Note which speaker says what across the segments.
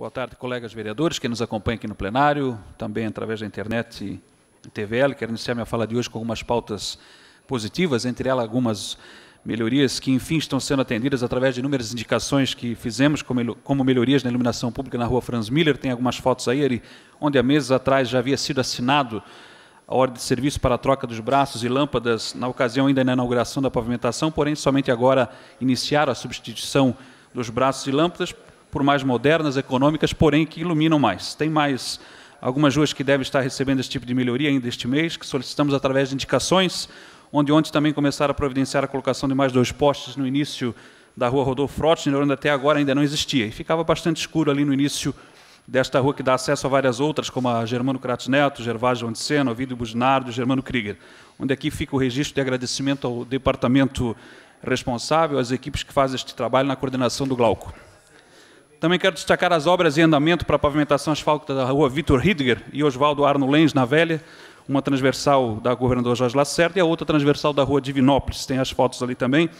Speaker 1: Boa tarde, colegas vereadores que nos acompanham aqui no plenário, também através da internet e TVL. Quero iniciar minha fala de hoje com algumas pautas positivas, entre elas algumas melhorias que, enfim, estão sendo atendidas através de inúmeras indicações que fizemos, como melhorias na iluminação pública na rua Franz Miller. Tem algumas fotos aí, onde há meses atrás já havia sido assinado a ordem de serviço para a troca dos braços e lâmpadas, na ocasião ainda na inauguração da pavimentação, porém somente agora iniciaram a substituição dos braços e lâmpadas, por mais modernas, econômicas, porém que iluminam mais. Tem mais algumas ruas que devem estar recebendo esse tipo de melhoria ainda este mês, que solicitamos através de indicações, onde ontem também começaram a providenciar a colocação de mais dois postes no início da rua Rodolfo Frotz, onde até agora ainda não existia. E ficava bastante escuro ali no início desta rua que dá acesso a várias outras, como a Germano Kratos Neto, Gervásio Anteceno, Ovidio Busnardo, Germano Krieger, onde aqui fica o registro de agradecimento ao departamento responsável, às equipes que fazem este trabalho na coordenação do Glauco. Também quero destacar as obras em andamento para a pavimentação asfáltica da rua Vitor Hidger e Oswaldo Arno Lenz, na Velha, uma transversal da governador Jorge Lacerda e a outra transversal da rua Divinópolis, tem as fotos ali também,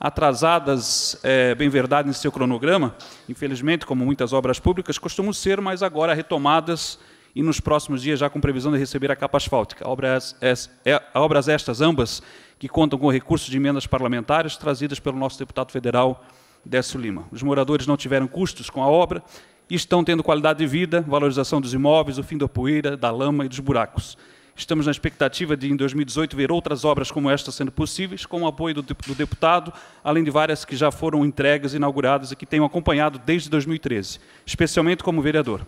Speaker 1: atrasadas, é, bem verdade, em seu cronograma, infelizmente, como muitas obras públicas, costumam ser, mas agora retomadas e nos próximos dias já com previsão de receber a capa asfáltica. Obras, é, obras estas, ambas, que contam com recursos de emendas parlamentares trazidas pelo nosso deputado federal, Décio Lima. Os moradores não tiveram custos com a obra e estão tendo qualidade de vida, valorização dos imóveis, o fim da poeira, da lama e dos buracos. Estamos na expectativa de, em 2018, ver outras obras como esta sendo possíveis, com o apoio do, deputado, além de várias que já foram entregas, inauguradas e que tenho acompanhado desde 2013, especialmente como vereador.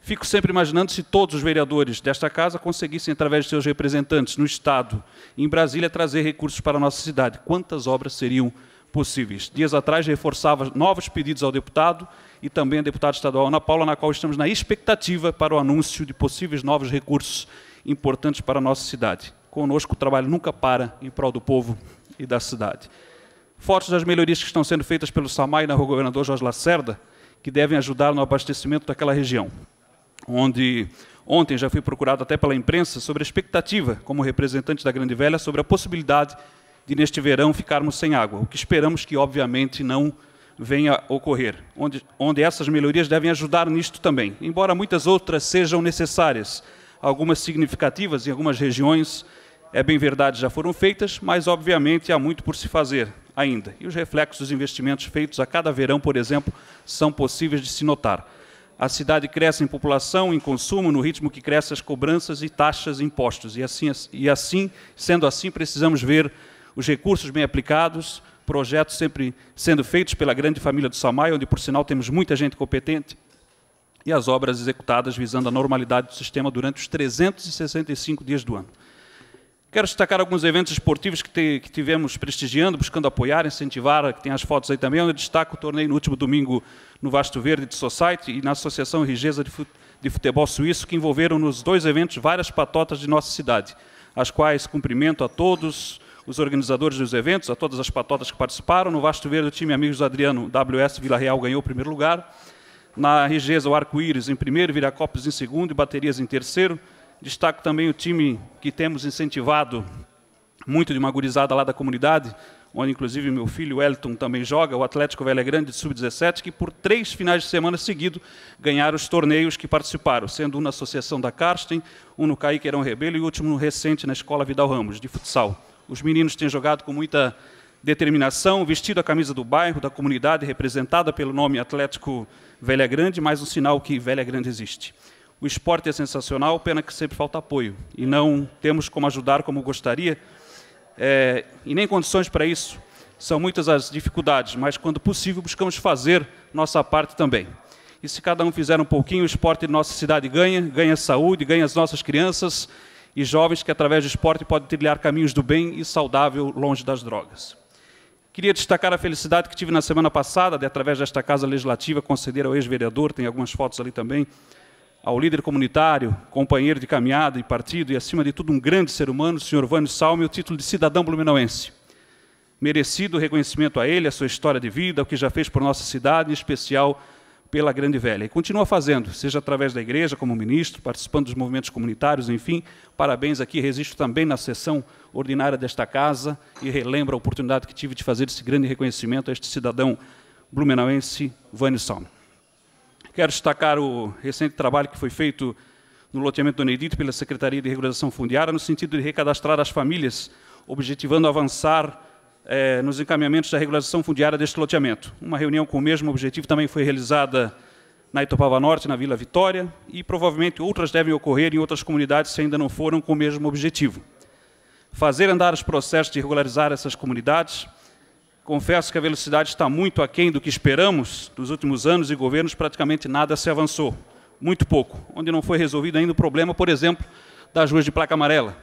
Speaker 1: Fico sempre imaginando se todos os vereadores desta casa conseguissem, através de seus representantes no Estado e em Brasília, trazer recursos para a nossa cidade. Quantas obras seriam possíveis. Dias atrás reforçava novos pedidos ao deputado e também à deputada estadual Ana Paula, na qual estamos na expectativa para o anúncio de possíveis novos recursos importantes para a nossa cidade. Conosco o trabalho nunca para em prol do povo e da cidade. Fortes das melhorias que estão sendo feitas pelo SAMAI na rua Governador Jorge Lacerda, que devem ajudar no abastecimento daquela região, onde ontem já fui procurado até pela imprensa sobre a expectativa, como representante da Grande Velha, sobre a possibilidade de de neste verão ficarmos sem água, o que esperamos que obviamente não venha a ocorrer, onde, onde essas melhorias devem ajudar nisto também, embora muitas outras sejam necessárias, algumas significativas em algumas regiões, é bem verdade, já foram feitas, mas obviamente há muito por se fazer ainda. E os reflexos dos investimentos feitos a cada verão, por exemplo, são possíveis de se notar. A cidade cresce em população, em consumo, no ritmo que crescem as cobranças e taxas e impostos. E assim, e assim, sendo assim, precisamos ver os recursos bem aplicados, projetos sempre sendo feitos pela grande família do Samay, onde, por sinal, temos muita gente competente, e as obras executadas visando a normalidade do sistema durante os 365 dias do ano. Quero destacar alguns eventos esportivos que, te, que tivemos prestigiando, buscando apoiar, incentivar, que tem as fotos aí também, onde destaco o torneio no último domingo no Vasto Verde de Society e na Associação Rigeza de Futebol Suíço, que envolveram nos dois eventos várias patotas de nossa cidade, as quais cumprimento a todos os organizadores dos eventos, a todas as patotas que participaram. No Vasto Verde, o time Amigos do Adriano, WS Vila Real, ganhou o primeiro lugar. Na Rigeza, o Arco-Íris em primeiro, Viracopos em segundo e Baterias em terceiro. Destaco também o time que temos incentivado muito de uma gurizada lá da comunidade, onde inclusive meu filho Elton também joga, o Atlético Velha Grande de Sub-17, que por três finais de semana seguido ganharam os torneios que participaram, sendo um na Associação da Karsten, um no Caíque Rebelo e o último recente na Escola Vidal Ramos, de futsal. Os meninos têm jogado com muita determinação, vestido a camisa do bairro, da comunidade, representada pelo nome Atlético Velha Grande, mais um sinal que Velha Grande existe. O esporte é sensacional, pena que sempre falta apoio e não temos como ajudar como gostaria é, e nem condições para isso. São muitas as dificuldades, mas quando possível buscamos fazer nossa parte também. E se cada um fizer um pouquinho, o esporte de nossa cidade ganha, ganha saúde, ganha as nossas crianças, e jovens que, através do esporte, podem trilhar caminhos do bem e saudável longe das drogas. Queria destacar a felicidade que tive na semana passada de, através desta Casa Legislativa, conceder ao ex-vereador, tem algumas fotos ali também, ao líder comunitário, companheiro de caminhada e partido e, acima de tudo, um grande ser humano, o senhor Vânio Salme, o título de cidadão blumenauense. Merecido reconhecimento a ele, a sua história de vida, o que já fez por nossa cidade, em especial pela Grande Velha. E continua fazendo, seja através da igreja, como ministro, participando dos movimentos comunitários, enfim. Parabéns aqui, resisto também na sessão ordinária desta casa e relembro a oportunidade que tive de fazer esse grande reconhecimento a este cidadão blumenauense, Vânio Salmo. Quero destacar o recente trabalho que foi feito no loteamento do Neidito pela Secretaria de Regulação Fundiária, no sentido de recadastrar as famílias, objetivando avançar é, nos encaminhamentos da regularização fundiária deste loteamento. Uma reunião com o mesmo objetivo também foi realizada na Itopava Norte, na Vila Vitória, e provavelmente outras devem ocorrer em outras comunidades se ainda não foram com o mesmo objetivo. Fazer andar os processos de regularizar essas comunidades, confesso que a velocidade está muito aquém do que esperamos dos últimos anos e governos, praticamente nada se avançou, muito pouco, onde não foi resolvido ainda o problema, por exemplo, das ruas de placa amarela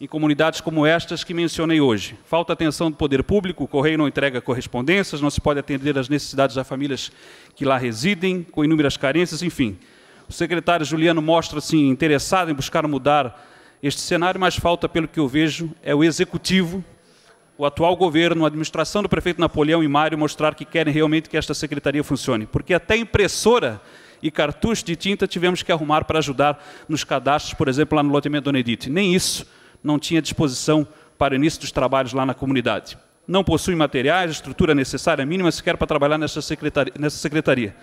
Speaker 1: em comunidades como estas que mencionei hoje. Falta atenção do poder público, o correio não entrega correspondências, não se pode atender às necessidades das famílias que lá residem, com inúmeras carências, enfim. O secretário Juliano mostra-se assim, interessado em buscar mudar este cenário, mas falta, pelo que eu vejo, é o executivo, o atual governo, a administração do prefeito Napoleão e Mário mostrar que querem realmente que esta secretaria funcione, porque até impressora e cartucho de tinta tivemos que arrumar para ajudar nos cadastros, por exemplo, lá no loteamento Dona Edith. Nem isso não tinha disposição para o início dos trabalhos lá na comunidade. Não possui materiais, estrutura necessária mínima sequer para trabalhar nessa secretaria, nessa secretaria.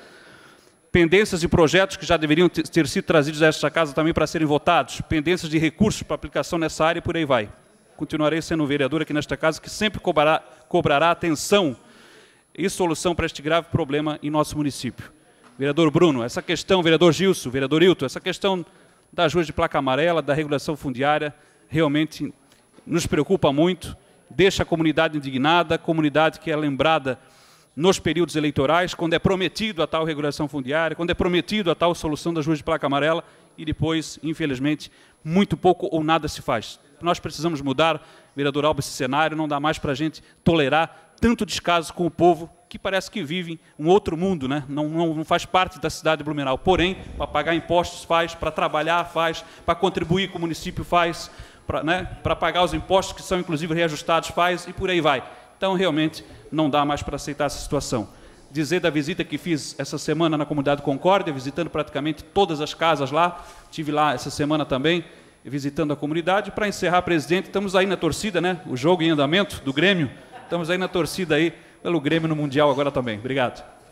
Speaker 1: Pendências e projetos que já deveriam ter sido trazidos a esta casa também para serem votados, pendências de recursos para aplicação nessa área e por aí vai. Continuarei sendo vereador aqui nesta casa que sempre cobrará, cobrará atenção e solução para este grave problema em nosso município. Vereador Bruno, essa questão, vereador Gilson, vereador Hilton, essa questão das ruas de placa amarela, da regulação fundiária, realmente nos preocupa muito, deixa a comunidade indignada, comunidade que é lembrada nos períodos eleitorais, quando é prometido a tal regulação fundiária, quando é prometido a tal solução das ruas de placa amarela e depois, infelizmente, muito pouco ou nada se faz. Nós precisamos mudar, vereador Alba, esse cenário, não dá mais para a gente tolerar tanto descaso com o povo que parece que vive um outro mundo, né? não, não, não faz parte da cidade de Blumenau. Porém, para pagar impostos faz, para trabalhar faz, para contribuir com o município faz, para né, pagar os impostos que são inclusive reajustados, faz e por aí vai. Então, realmente, não dá mais para aceitar essa situação. Dizer da visita que fiz essa semana na comunidade Concórdia, visitando praticamente todas as casas lá, tive lá essa semana também, visitando a comunidade. Para encerrar, presidente, estamos aí na torcida, né? O jogo em andamento do Grêmio, estamos aí na torcida aí pelo Grêmio no Mundial agora também. Obrigado.